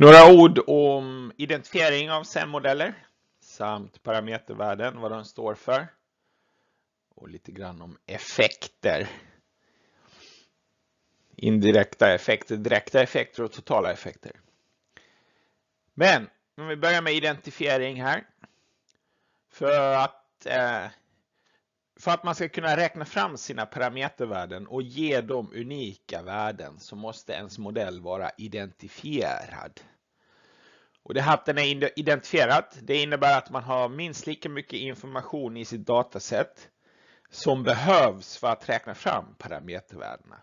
Några ord om identifiering av SEM-modeller samt parametervärden, vad de står för och lite grann om effekter. Indirekta effekter, direkta effekter och totala effekter. Men om vi börjar med identifiering här. För att eh, för att man ska kunna räkna fram sina parametervärden och ge dem unika värden så måste ens modell vara identifierad. Och det här att den är identifierad, det innebär att man har minst lika mycket information i sitt dataset som behövs för att räkna fram parametervärdena.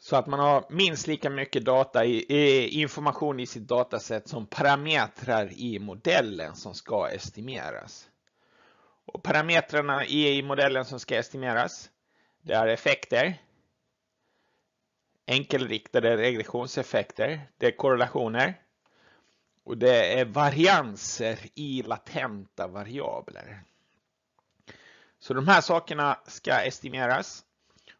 Så att man har minst lika mycket data i, information i sitt dataset som parametrar i modellen som ska estimeras. Och parametrarna i modellen som ska estimeras. Det är effekter, enkelriktade regressionseffekter, det är korrelationer och det är varianser i latenta variabler. Så de här sakerna ska estimeras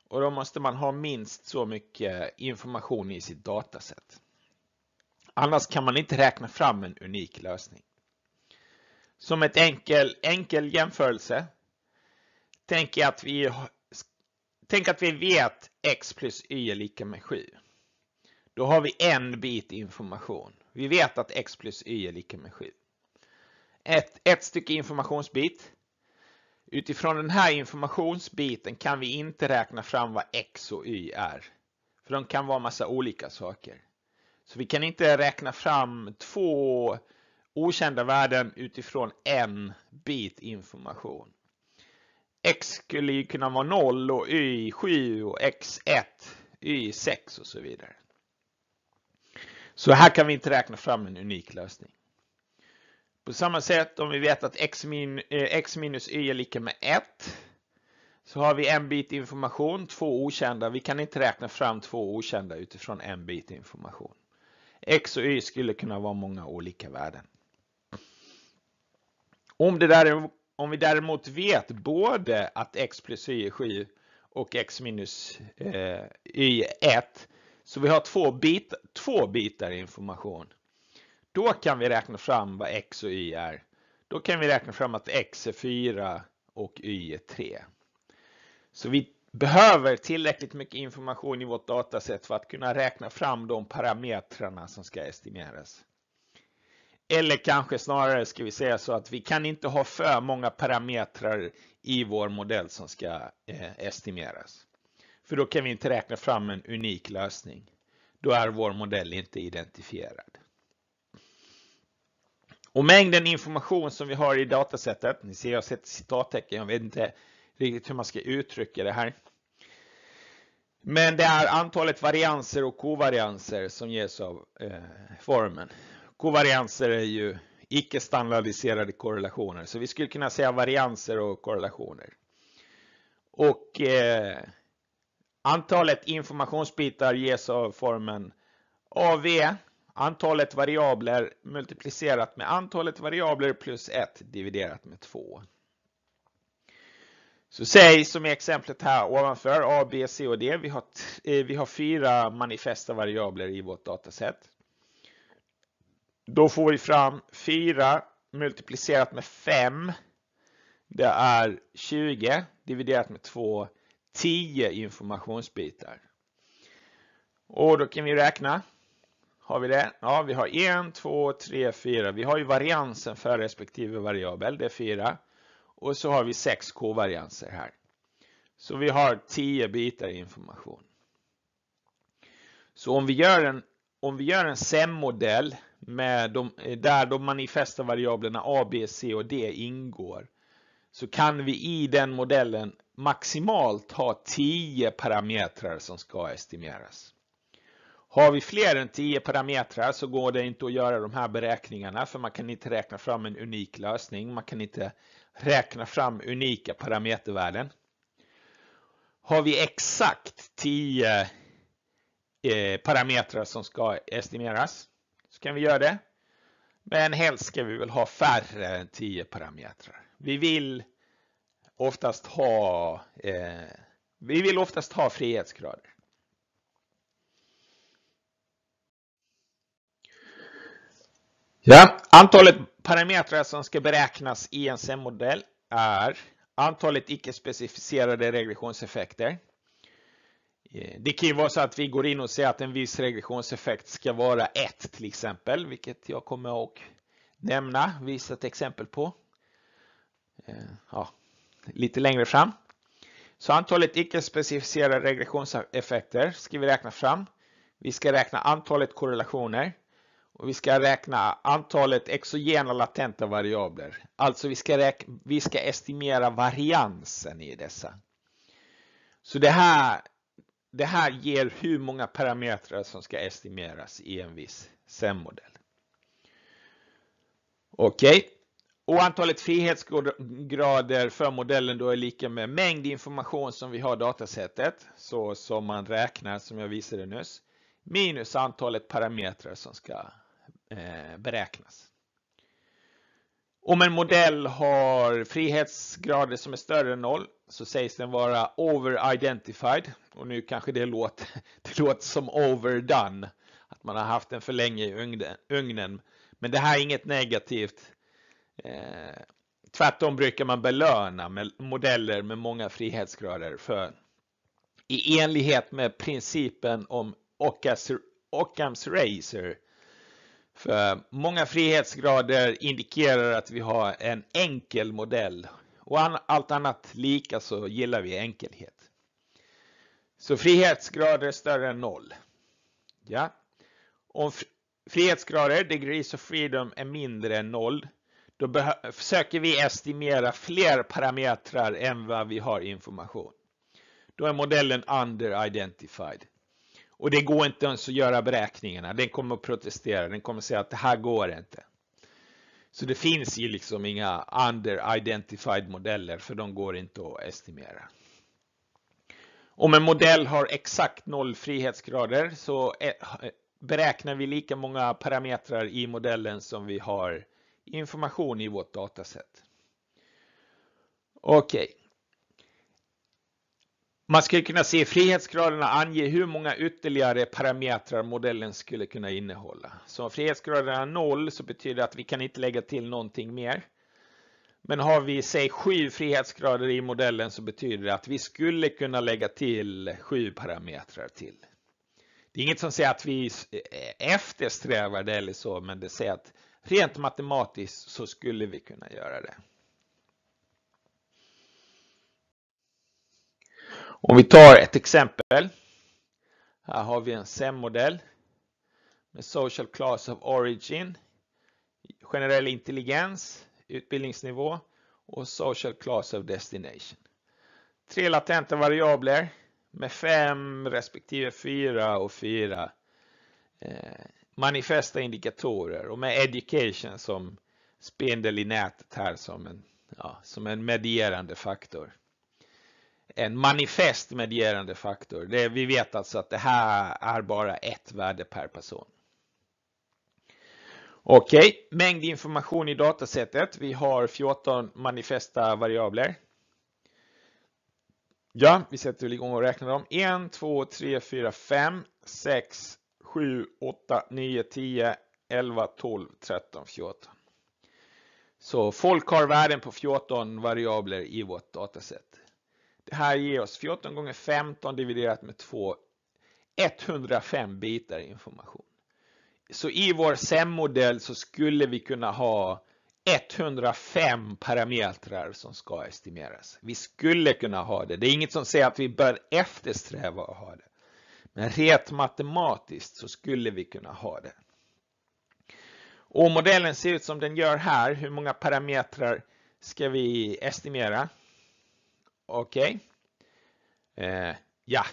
och då måste man ha minst så mycket information i sitt dataset. Annars kan man inte räkna fram en unik lösning. Som ett enkel, enkel jämförelse. Tänk att, vi, tänk att vi vet x plus y är lika med 7. Då har vi en bit information. Vi vet att x plus y är lika med 7. Ett, ett stycke informationsbit. Utifrån den här informationsbiten kan vi inte räkna fram vad x och y är. För de kan vara massa olika saker. Så vi kan inte räkna fram två okända värden utifrån en bit information. X skulle ju kunna vara 0 och Y 7 och X 1, Y 6 och så vidare. Så här kan vi inte räkna fram en unik lösning. På samma sätt om vi vet att x, min, eh, x minus y är lika med 1 så har vi en bit information, två okända. Vi kan inte räkna fram två okända utifrån en bit information. X och y skulle kunna vara många olika värden. Om, det där, om vi däremot vet både att x plus y är 7 och x minus eh, y är 1, så vi har två, bit, två bitar information. Då kan vi räkna fram vad x och y är. Då kan vi räkna fram att x är 4 och y är 3. Så vi behöver tillräckligt mycket information i vårt dataset för att kunna räkna fram de parametrarna som ska estimeras. Eller kanske snarare ska vi säga så att vi kan inte ha för många parametrar i vår modell som ska eh, estimeras. För då kan vi inte räkna fram en unik lösning. Då är vår modell inte identifierad. Och mängden information som vi har i datasättet, ni ser jag sätter citattecken, jag vet inte riktigt hur man ska uttrycka det här. Men det är antalet varianser och kovarianser som ges av eh, formen. Kovarianser är ju icke standardiserade korrelationer, så vi skulle kunna säga varianser och korrelationer. Och eh, antalet informationsbitar ges av formen AV, antalet variabler multiplicerat med antalet variabler plus 1 dividerat med 2. Så säg som i exemplet här ovanför A, B, C och D. Vi har, eh, vi har fyra manifesta variabler i vårt dataset. Då får vi fram 4 multiplicerat med 5. Det är 20 dividerat med 2, 10 informationsbitar. Och då kan vi räkna. Har vi det? Ja, vi har 1, 2, 3, 4. Vi har ju variansen för respektive variabel, det är 4. Och så har vi 6 k-varianser här. Så vi har 10 bitar information. Så om vi gör en, om vi gör en SEM-modell med de, eh, där de manifesta variablerna a, b, c och d ingår så kan vi i den modellen maximalt ha 10 parametrar som ska estimeras. Har vi fler än 10 parametrar så går det inte att göra de här beräkningarna för man kan inte räkna fram en unik lösning. Man kan inte räkna fram unika parametervärden. Har vi exakt 10 eh, parametrar som ska estimeras kan vi göra det. Men helst ska vi väl ha färre än 10 parametrar. Vi vill oftast ha, eh, vi vill oftast ha frihetsgrader. Ja, antalet parametrar som ska beräknas i en sem modell är antalet icke-specificerade regressionseffekter, Eh, det kan ju vara så att vi går in och säger att en viss regressionseffekt ska vara 1 till exempel, vilket jag kommer att nämna, visa ett exempel på. Eh, ja, lite längre fram. Så antalet icke-specificerade regressionseffekter ska vi räkna fram. Vi ska räkna antalet korrelationer och vi ska räkna antalet exogena latenta variabler. Alltså vi ska, räkna, vi ska estimera variansen i dessa. Så det här det här ger hur många parametrar som ska estimeras i en viss SEM-modell. Okej. Okay. Och antalet frihetsgrader för modellen då är lika med mängd information som vi har i datasättet, så som man räknar som jag visade nyss, minus antalet parametrar som ska eh, beräknas. Om en modell har frihetsgrader som är större än 0 så sägs den vara over-identified och nu kanske det låter, det låter som overdone, att man har haft den för länge i ugnen. Men det här är inget negativt. Eh, tvärtom brukar man belöna med modeller med många frihetsgrader för i enlighet med principen om Occam's Razor. För många frihetsgrader indikerar att vi har en enkel modell och an, allt annat lika så gillar vi enkelhet. Så frihetsgrader är större än noll. Ja. Om frihetsgrader, degrees of freedom, är mindre än noll, då försöker vi estimera fler parametrar än vad vi har information. Då är modellen under-identified. Och det går inte ens att göra beräkningarna. Den kommer att protestera. Den kommer att säga att det här går inte. Så det finns ju liksom inga under-identified modeller för de går inte att estimera. Om en modell har exakt noll frihetsgrader så eh, beräknar vi lika många parametrar i modellen som vi har information i vårt dataset. Okej, okay. Man skulle kunna se frihetsgraderna ange hur många ytterligare parametrar modellen skulle kunna innehålla. Så om frihetsgraden är 0 så betyder det att vi kan inte lägga till någonting mer. Men har vi säg 7 frihetsgrader i modellen så betyder det att vi skulle kunna lägga till 7 parametrar till. Det är inget som säger att vi eh, eftersträvar det eller så men det säger att rent matematiskt så skulle vi kunna göra det. Om vi tar ett exempel. Här har vi en SEM-modell med social class of origin, generell intelligens, utbildningsnivå och social class of destination. Tre latenta variabler med fem respektive fyra och fyra eh, manifesta indikatorer och med education som spindel i nätet här som en, ja, som en medierande faktor en manifest medierande faktor. Det, vi vet alltså att det här är bara ett värde per person. Okej, okay. mängd information i datasättet. Vi har 14 manifesta variabler. Ja, vi sätter igång och räknar dem. 1, 2, 3, 4, 5, 6, 7, 8, 9, 10, 11, 12, 13, 14. Så folk har värden på 14 variabler i vårt datasätt här ger oss 14 gånger 15 dividerat med 2, 105 bitar information. Så i vår SEM-modell så skulle vi kunna ha 105 parametrar som ska estimeras. Vi skulle kunna ha det. Det är inget som säger att vi bör eftersträva att ha det. Men rent matematiskt så skulle vi kunna ha det. Och modellen ser ut som den gör här. Hur många parametrar ska vi estimera? Okej. Okay. Eh, ja,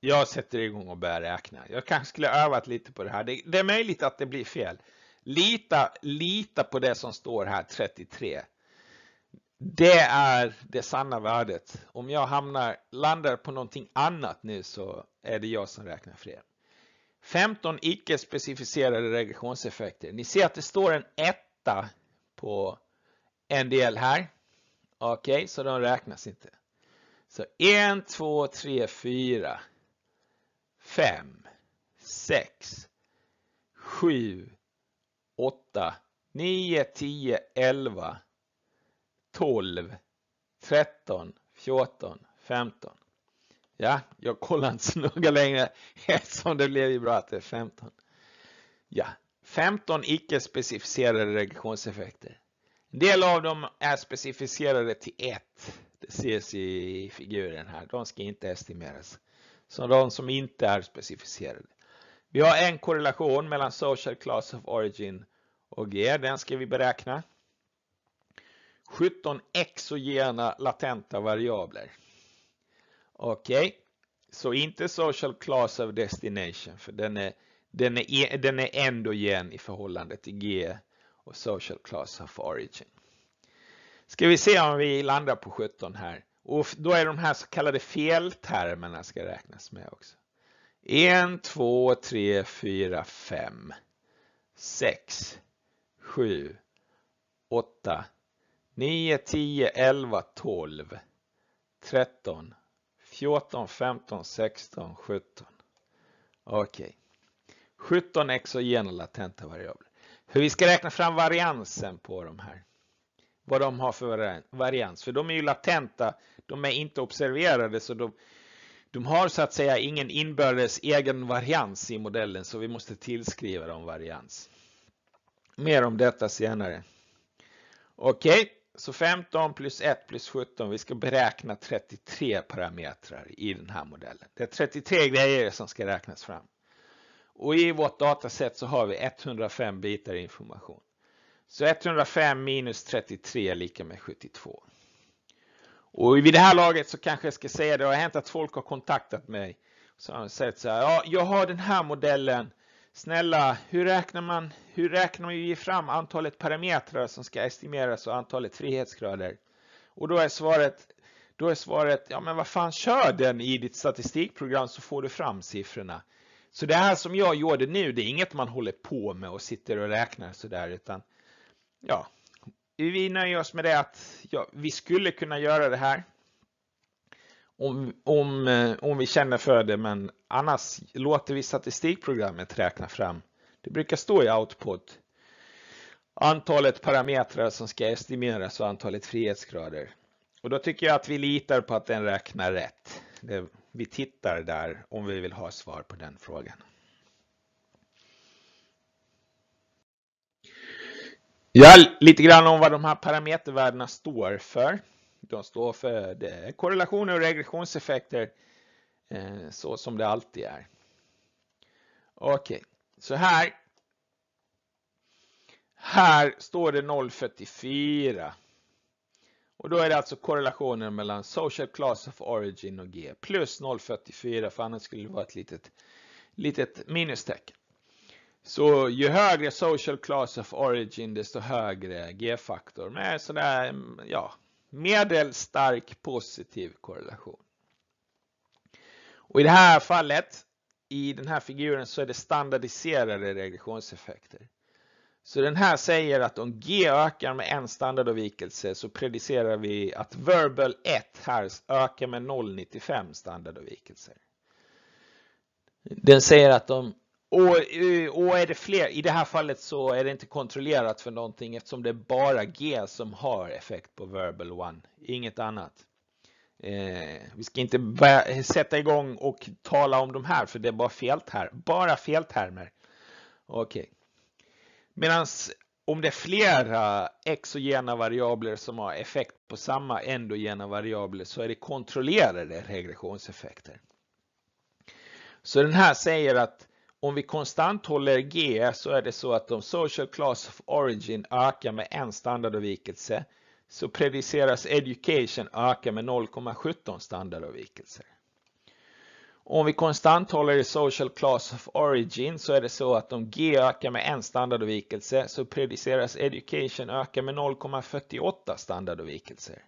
jag sätter igång och börjar räkna. Jag kanske skulle ha övat lite på det här. Det, är möjligt att det blir fel. Lita, lita på det som står här 33. Det är det sanna värdet. Om jag hamnar, landar på någonting annat nu så är det jag som räknar fel. 15 icke specificerade regressionseffekter. Ni ser att det står en etta på en del här. Okej, okay, så de räknas inte. Så 1, 2, 3, 4, 5, 6, 7, 8, 9, 10, 11, 12, 13, 14, 15. Ja, jag kollar inte så noga längre eftersom det blev ju bra att det är 15. Ja, 15 icke specificerade regressionseffekter. En del av dem är specificerade till 1 ses i figuren här. De ska inte estimeras som de som inte är specificerade. Vi har en korrelation mellan Social Class of Origin och G. Den ska vi beräkna. 17 exogena latenta variabler. Okej, okay. så inte Social Class of Destination för den är, den är, den är endogen i förhållande till G och Social Class of Origin. Ska vi se om vi landar på 17 här. Och då är de här så kallade feltermerna ska räknas med också. 1, 2, 3, 4, 5, 6, 7, 8, 9, 10, 11, 12, 13, 14, 15, 16, 17. Okej. Okay. 17 exogena latenta variabler. Hur vi ska räkna fram variansen på de här vad de har för varians. För de är ju latenta, de är inte observerade så de, de har så att säga ingen inbördes egen varians i modellen så vi måste tillskriva dem varians. Mer om detta senare. Okej, okay, så 15 plus 1 plus 17, vi ska beräkna 33 parametrar i den här modellen. Det är 33 grejer som ska räknas fram. Och i vårt dataset så har vi 105 bitar information. Så 105 minus 33 är lika med 72. Och vid det här laget så kanske jag ska säga det har hänt att folk har kontaktat mig. Så har sagt så här, ja, jag har den här modellen. Snälla, hur räknar man? Hur räknar man fram antalet parametrar som ska estimeras och antalet frihetsgrader? Och då är svaret, då är svaret, ja men vad fan kör den i ditt statistikprogram så får du fram siffrorna. Så det här som jag gjorde nu, det är inget man håller på med och sitter och räknar sådär utan ja, vi nöjer oss med det att ja, vi skulle kunna göra det här. Om, om, eh, om vi känner för det, men annars låter vi statistikprogrammet räkna fram. Det brukar stå i output antalet parametrar som ska estimeras och antalet frihetsgrader. Och då tycker jag att vi litar på att den räknar rätt. vi tittar där om vi vill ha svar på den frågan. Ja, lite grann om vad de här parametervärdena står för. De står för korrelationer och regressionseffekter eh, så som det alltid är. Okej, okay. så här. Här står det 0,44. Och då är det alltså korrelationen mellan social class of origin och G plus 0,44 för annars skulle det vara ett litet, litet minustecken. Så ju högre social class of origin desto högre g-faktor med sådär, ja, medelstark positiv korrelation. Och i det här fallet, i den här figuren så är det standardiserade regressionseffekter. Så den här säger att om G ökar med en standardavvikelse så predicerar vi att verbal 1 här ökar med 0,95 standardavvikelser. Den säger att om och, eh, och är det fler, i det här fallet så är det inte kontrollerat för någonting eftersom det är bara G som har effekt på verbal one, inget annat. Eh, vi ska inte sätta igång och tala om de här för det är bara feltermer, bara feltermer. Okej. Okay. Medan om det är flera exogena variabler som har effekt på samma endogena variabler så är det kontrollerade regressionseffekter. Så den här säger att om vi konstant håller G så är det så att om Social Class of Origin ökar med en standardavvikelse så prediceras Education öka med 0,17 standardavvikelser. Om vi konstant håller i Social Class of Origin så är det så att om G ökar med en standardavvikelse så prediceras Education öka med 0,48 standardavvikelser.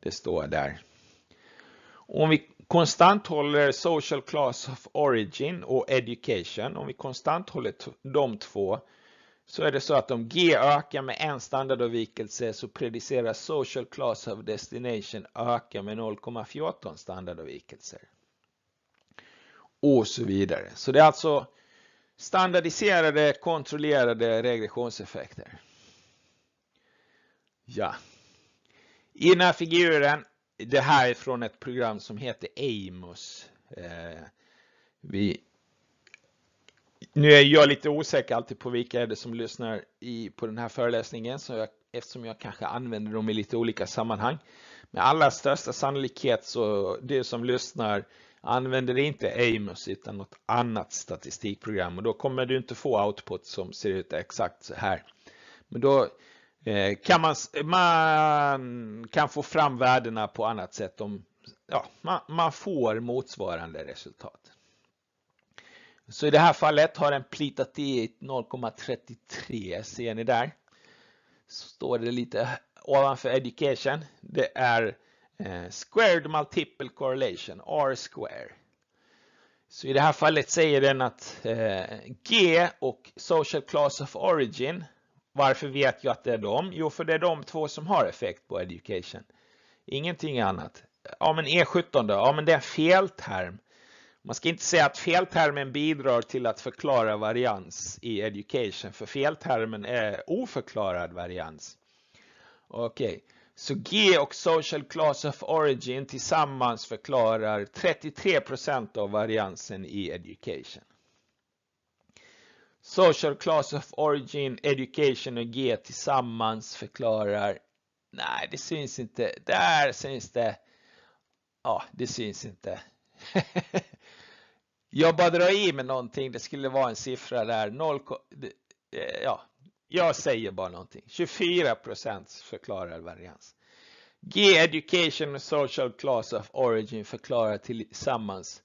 Det står där. Om vi konstant håller social class of origin och education, om vi konstant håller de två så är det så att om G ökar med en standardavvikelse så predicerar social class of destination ökar med 0,14 standardavvikelser. Och så vidare. Så det är alltså standardiserade kontrollerade regressionseffekter. Ja. I den här figuren det här är från ett program som heter Amos. Eh, vi, nu är jag lite osäker alltid på vilka är det som lyssnar i, på den här föreläsningen så jag, eftersom jag kanske använder dem i lite olika sammanhang. Med allra största sannolikhet så du som lyssnar använder inte Amos utan något annat statistikprogram och då kommer du inte få output som ser ut exakt så här. Men då Eh, kan man, man kan få fram värdena på annat sätt om ja, man, man får motsvarande resultat. Så i det här fallet har den plitat i 0,33 ser ni där. Så står det lite ovanför education. Det är eh, squared multiple correlation, R square. Så i det här fallet säger den att eh, G och social class of origin varför vet jag att det är de? Jo, för det är de två som har effekt på education. Ingenting annat. Ja, men E17 då? Ja, men det är fel term. Man ska inte säga att feltermen bidrar till att förklara varians i education, för feltermen är oförklarad varians. Okej, okay. så G och social class of origin tillsammans förklarar 33 procent av variansen i education. Social class of origin, education och G tillsammans förklarar. Nej, det syns inte. Där syns det. Ja, det syns inte. jag bara drar i med någonting. Det skulle vara en siffra där. 0, eh, ja, jag säger bara någonting. 24 procents förklarad varians. G education och social class of origin förklarar tillsammans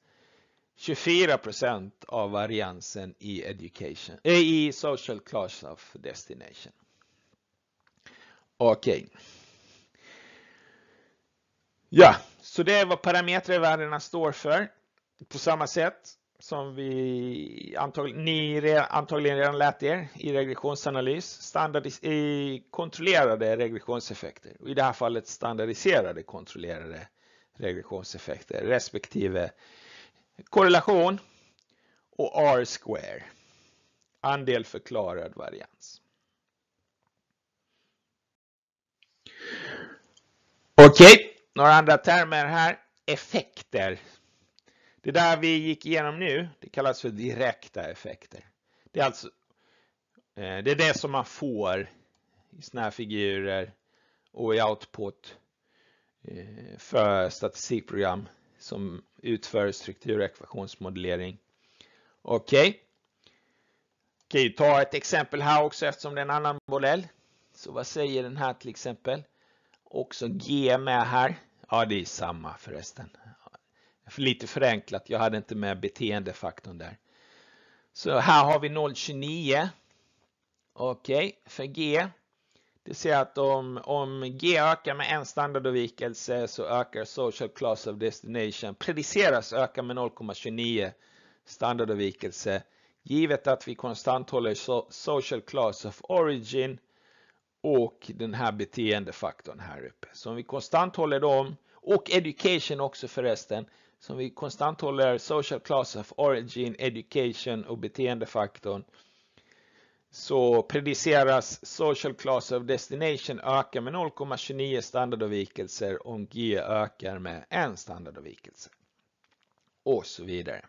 24 procent av variansen i, education, eh, i social class of destination. Okej. Okay. Ja, så det är vad parametervärdena står för. På samma sätt som vi antagligen, ni antagligen redan lät er i regressionsanalys, standardis, i kontrollerade regressionseffekter och i det här fallet standardiserade kontrollerade regressionseffekter respektive korrelation och R-square, andel förklarad varians. Okej, några andra termer här. Effekter. Det där vi gick igenom nu, det kallas för direkta effekter. Det är alltså eh, det, är det som man får i sådana här figurer och i output eh, för statistikprogram som utför strukturekvationsmodellering. Okej. Okay. Kan ju ta ett exempel här också eftersom det är en annan modell. Så vad säger den här till exempel? Också G med här. Ja, det är samma förresten. lite förenklat, jag hade inte med beteendefaktorn där. Så här har vi 0,29. Okej, okay. för G det ser att om, om G ökar med en standardavvikelse så ökar Social Class of Destination. Prediceras öka med 0,29 standardavvikelse. Givet att vi konstant håller Social Class of Origin och den här beteendefaktorn här uppe. Så om vi konstant håller dem och Education också förresten. Så om vi konstant håller Social Class of Origin, Education och beteendefaktorn så prediceras Social Class of Destination öka med 0,29 standardavvikelser och G ökar med en standardavvikelse. Och så vidare.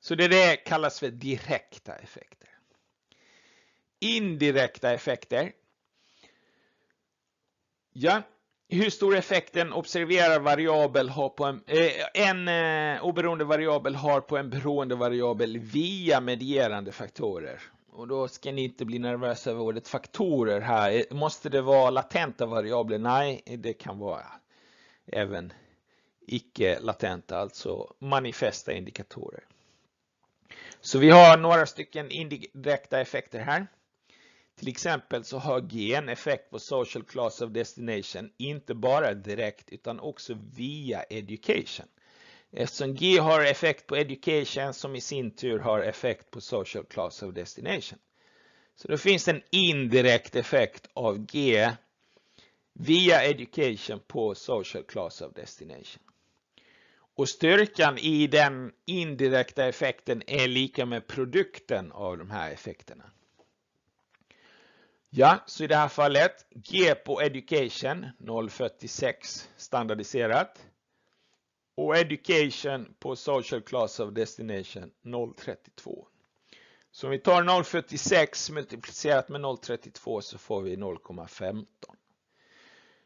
Så det, det kallas för direkta effekter. Indirekta effekter. Ja, hur stor effekten observerad variabel har på en, eh, en eh, oberoende variabel har på en beroende variabel via medierande faktorer. Och då ska ni inte bli nervösa över ordet faktorer här. Måste det vara latenta variabler? Nej, det kan vara även icke-latenta, alltså manifesta indikatorer. Så vi har några stycken indirekta effekter här. Till exempel så har G en effekt på social class of destination, inte bara direkt utan också via education eftersom G har effekt på education som i sin tur har effekt på social class of destination. Så då finns det en indirekt effekt av G via education på social class of destination. Och styrkan i den indirekta effekten är lika med produkten av de här effekterna. Ja, så i det här fallet G på education 0,46 standardiserat och Education på Social Class of Destination 0,32. Så om vi tar 0,46 multiplicerat med 0,32 så får vi 0,15.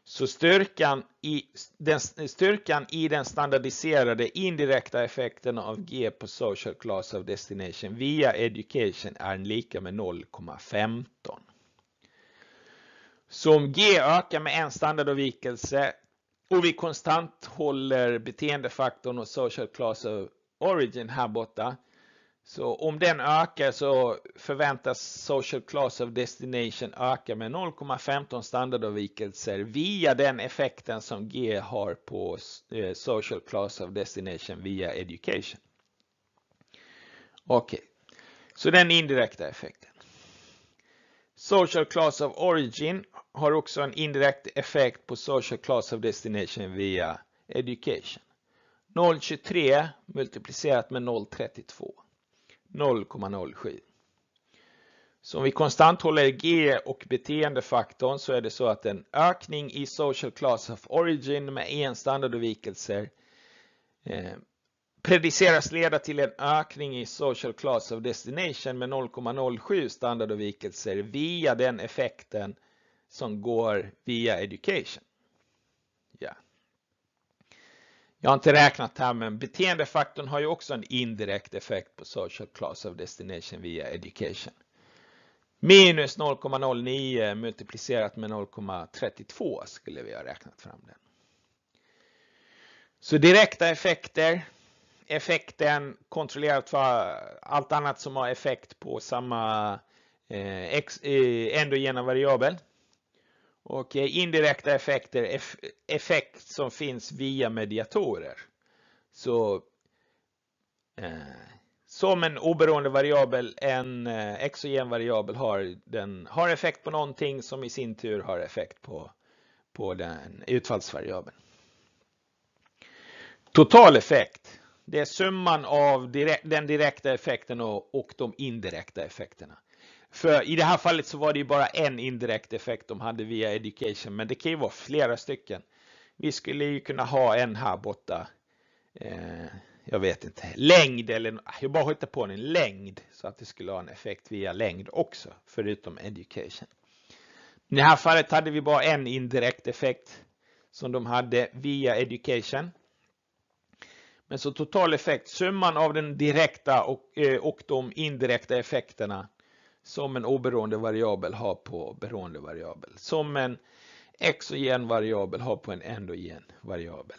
Så styrkan i, den, styrkan i den standardiserade indirekta effekten av G på Social Class of Destination via Education är lika med 0,15. Så om G ökar med en standardavvikelse och vi konstant håller beteendefaktorn och social class of origin här borta. Så om den ökar så förväntas social class of destination öka med 0,15 standardavvikelser via den effekten som G har på eh, social class of destination via education. Okej, okay. så den indirekta effekten. Social class of origin har också en indirekt effekt på social class of destination via education. 0,23 multiplicerat med 0,32. 0,07. Så om vi konstant håller G och beteendefaktorn så är det så att en ökning i social class of origin med en standardavvikelse eh, prediceras leda till en ökning i Social Class of Destination med 0,07 standardavvikelser via den effekten som går via Education. Ja. Jag har inte räknat här men beteendefaktorn har ju också en indirekt effekt på Social Class of Destination via Education. Minus 0,09 multiplicerat med 0,32 skulle vi ha räknat fram den. Så direkta effekter effekten kontrollerat för allt annat som har effekt på samma eh, eh, endogena variabel. Och eh, indirekta effekter, eff, effekt som finns via mediatorer. Så eh, som en oberoende variabel, en eh, exogen variabel har, den, har effekt på någonting som i sin tur har effekt på, på den utfallsvariabeln. Total effekt det är summan av direkt, den direkta effekten och, och de indirekta effekterna. För i det här fallet så var det ju bara en indirekt effekt de hade via education, men det kan ju vara flera stycken. Vi skulle ju kunna ha en här borta. Eh, jag vet inte, längd eller jag bara hittar på en längd så att det skulle ha en effekt via längd också, förutom education. I det här fallet hade vi bara en indirekt effekt som de hade via education men så total effekt, summan av den direkta och, eh, och de indirekta effekterna som en oberoende variabel har på beroende variabel. Som en exogen variabel har på en endogen variabel.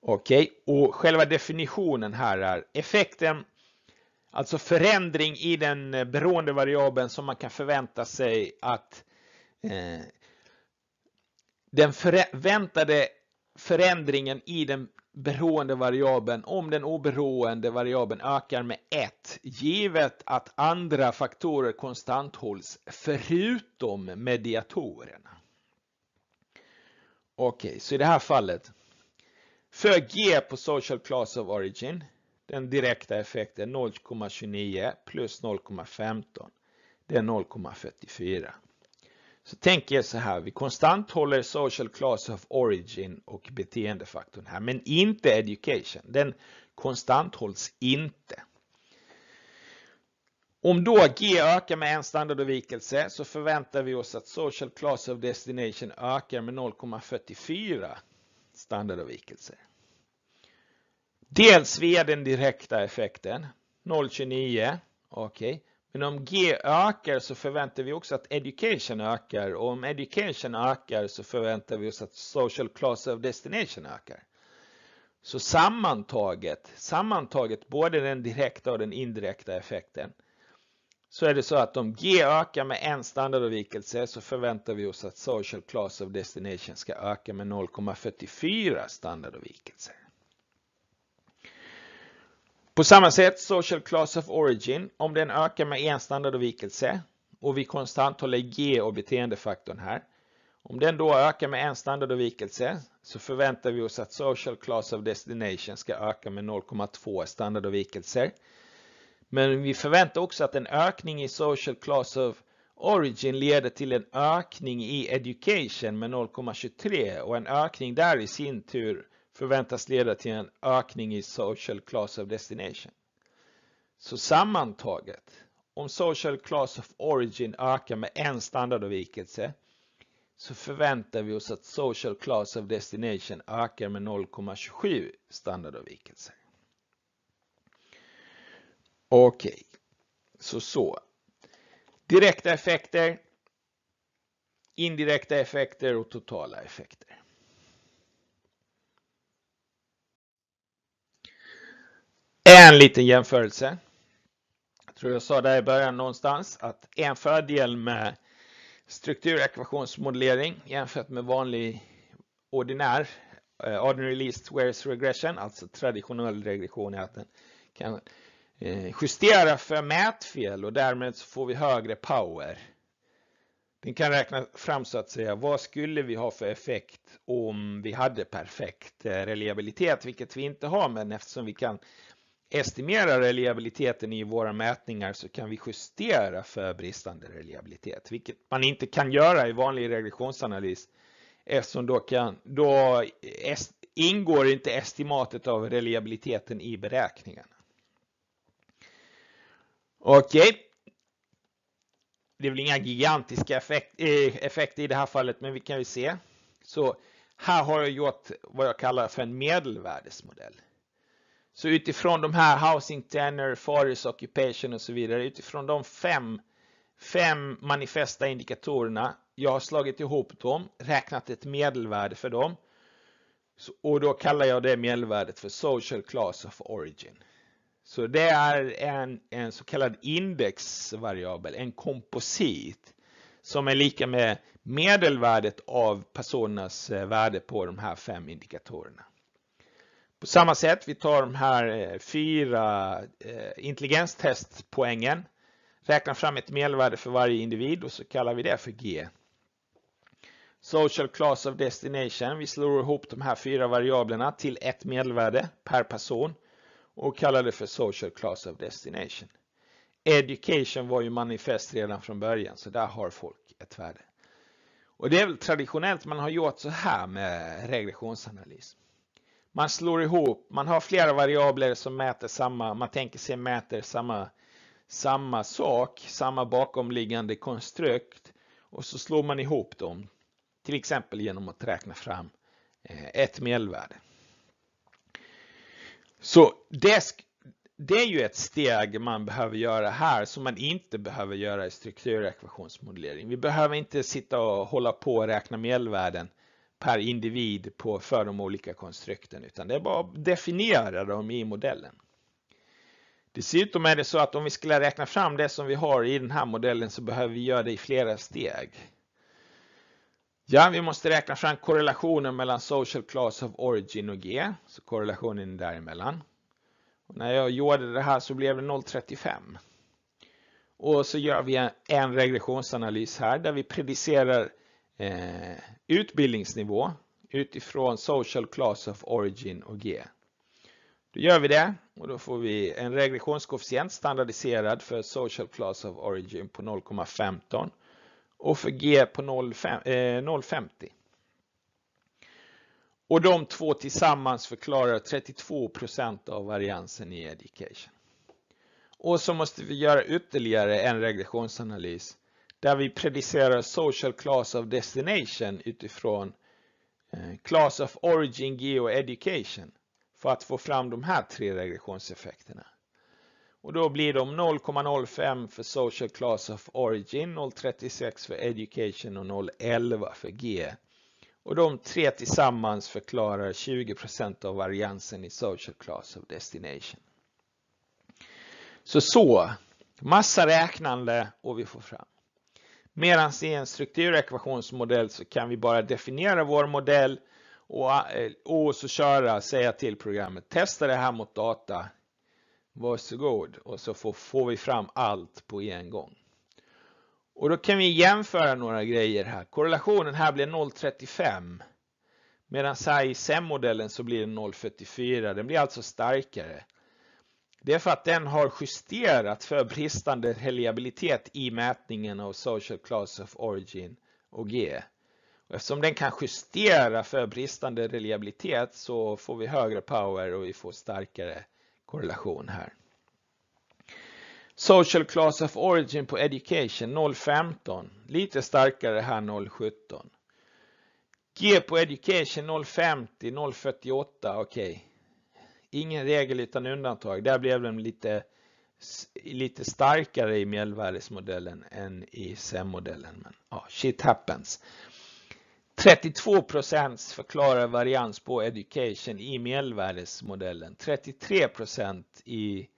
Okej, okay. och själva definitionen här är effekten, alltså förändring i den eh, beroende variabeln som man kan förvänta sig att eh, den förväntade förändringen i den beroende variabeln om den oberoende variabeln ökar med 1 givet att andra faktorer konstant hålls förutom mediatorerna. Okej, okay, så i det här fallet för G på social class of origin den direkta effekten 0,29 plus 0,15 det är 0,44. Så tänker jag så här, vi konstant håller social class of origin och beteendefaktorn här, men inte education. Den konstant hålls inte. Om då G ökar med en standardavvikelse så förväntar vi oss att social class of destination ökar med 0,44 standardavvikelser. Dels via den direkta effekten 0,29, okej. Okay. Men om G ökar så förväntar vi också att education ökar och om education ökar så förväntar vi oss att social class of destination ökar. Så sammantaget, sammantaget både den direkta och den indirekta effekten så är det så att om G ökar med en standardavvikelse så förväntar vi oss att social class of destination ska öka med 0,44 standardavvikelser. På samma sätt Social Class of Origin, om den ökar med en standardavvikelse och vi konstant håller G och beteendefaktorn här. Om den då ökar med en standardavvikelse så förväntar vi oss att Social Class of Destination ska öka med 0,2 standardavvikelser. Men vi förväntar också att en ökning i Social Class of Origin leder till en ökning i Education med 0,23 och en ökning där i sin tur förväntas leda till en ökning i Social Class of Destination. Så sammantaget, om Social Class of Origin ökar med en standardavvikelse så förväntar vi oss att Social Class of Destination ökar med 0,27 standardavvikelser. Okej, okay. så så. Direkta effekter, indirekta effekter och totala effekter. en liten jämförelse. Jag tror jag sa där i början någonstans att en fördel med strukturekvationsmodellering jämfört med vanlig ordinär eh, ordinary least wears regression, alltså traditionell regression är att den kan eh, justera för mätfel och därmed så får vi högre power. Den kan räkna fram så att säga vad skulle vi ha för effekt om vi hade perfekt eh, reliabilitet, vilket vi inte har, men eftersom vi kan estimerar reliabiliteten i våra mätningar så kan vi justera för bristande reliabilitet, vilket man inte kan göra i vanlig regressionsanalys eftersom då, kan, då ingår inte estimatet av reliabiliteten i beräkningarna. Okej. Okay. Det är väl inga gigantiska effekt, eh, effekter i det här fallet, men vi kan ju se. Så här har jag gjort vad jag kallar för en medelvärdesmodell. Så utifrån de här Housing Tenor, Forest Occupation och så vidare, utifrån de fem, fem manifesta indikatorerna, jag har slagit ihop dem, räknat ett medelvärde för dem och då kallar jag det medelvärdet för Social Class of Origin. Så det är en, en så kallad indexvariabel, en komposit som är lika med medelvärdet av personernas eh, värde på de här fem indikatorerna. På samma sätt, vi tar de här eh, fyra eh, intelligenstestpoängen, räknar fram ett medelvärde för varje individ och så kallar vi det för G. Social class of destination, vi slår ihop de här fyra variablerna till ett medelvärde per person och kallar det för social class of destination. Education var ju manifest redan från början så där har folk ett värde. Och det är väl traditionellt man har gjort så här med regressionsanalys. Man slår ihop, man har flera variabler som mäter samma, man tänker sig mäter samma, samma sak, samma bakomliggande konstrukt och så slår man ihop dem, till exempel genom att räkna fram eh, ett medelvärde. Så det, det är ju ett steg man behöver göra här som man inte behöver göra i strukturekvationsmodellering. Vi behöver inte sitta och hålla på och räkna medelvärden per individ på, för de olika konstrukten utan det är bara att definiera dem i modellen. Dessutom är det så att om vi skulle räkna fram det som vi har i den här modellen så behöver vi göra det i flera steg. Ja, vi måste räkna fram korrelationen mellan social class of origin och G, så korrelationen är däremellan. Och när jag gjorde det här så blev det 0,35. Och så gör vi en regressionsanalys här där vi predicerar Eh, utbildningsnivå utifrån social class of origin och G. Då gör vi det och då får vi en regressionskoefficient standardiserad för social class of origin på 0,15 och för G på 0,50. Eh, och de två tillsammans förklarar 32% av variansen i education. Och så måste vi göra ytterligare en regressionsanalys där vi predicerar social class of destination utifrån eh, class of origin, geo education för att få fram de här tre regressionseffekterna. Och då blir de 0,05 för social class of origin, 0,36 för education och 0,11 för G. Och de tre tillsammans förklarar 20% av variansen i social class of destination. Så så, massa räknande och vi får fram. Medan i en strukturekvationsmodell så kan vi bara definiera vår modell och, eh, och så köra, säga till programmet testa det här mot data. Varsågod och så får, får vi fram allt på en gång. Och då kan vi jämföra några grejer här. Korrelationen här blir 0,35 medan här i SEM-modellen så blir den 0,44. Den blir alltså starkare. Det är för att den har justerat för bristande reliabilitet i mätningen av Social Class of Origin och G. Och eftersom den kan justera för bristande reliabilitet så får vi högre power och vi får starkare korrelation här. Social Class of Origin på Education 0.15, lite starkare här 0.17. G på Education 0.50, 0.48, okej. Okay. Ingen regel utan undantag. Där blev de lite, lite starkare i medelvärdesmodellen än i SEM-modellen. Men ja, shit happens. 32 procents förklarar varians på education i medelvärdesmodellen. 33 procent i,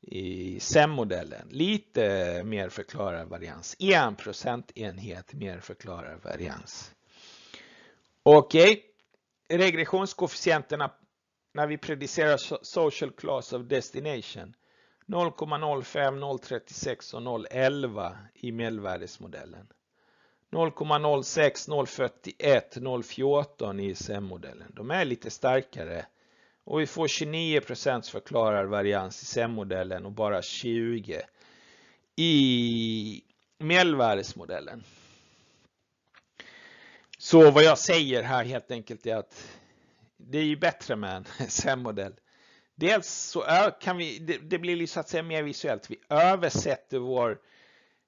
i SEM-modellen. Lite mer förklarar varians. 1 procentenhet mer förklarar varians. Okej, okay. regressionskoefficienterna när vi predicerar Social Class of Destination 0,05, 036 och 011 i medelvärdesmodellen. 0,06, 041, 014 i SEM-modellen. De är lite starkare och vi får 29 förklarad varians i SEM-modellen och bara 20 i medelvärdesmodellen. Så vad jag säger här helt enkelt är att det är ju bättre med en SEM-modell. Dels så kan vi, det, blir ju så att säga mer visuellt. Vi översätter vår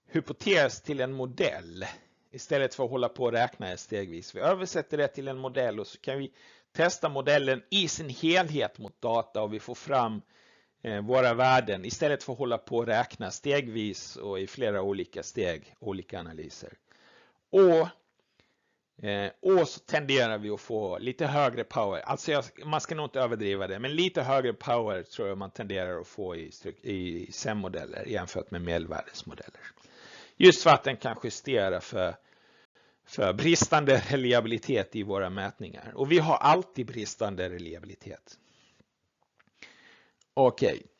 hypotes till en modell istället för att hålla på och räkna stegvis. Vi översätter det till en modell och så kan vi testa modellen i sin helhet mot data och vi får fram eh, våra värden istället för att hålla på och räkna stegvis och i flera olika steg, olika analyser. Och Eh, och så tenderar vi att få lite högre power. Alltså jag, man ska nog inte överdriva det, men lite högre power tror jag man tenderar att få i, i SEM-modeller jämfört med medelvärdesmodeller. Just för att den kan justera för, för bristande reliabilitet i våra mätningar. Och vi har alltid bristande reliabilitet. Okej, okay.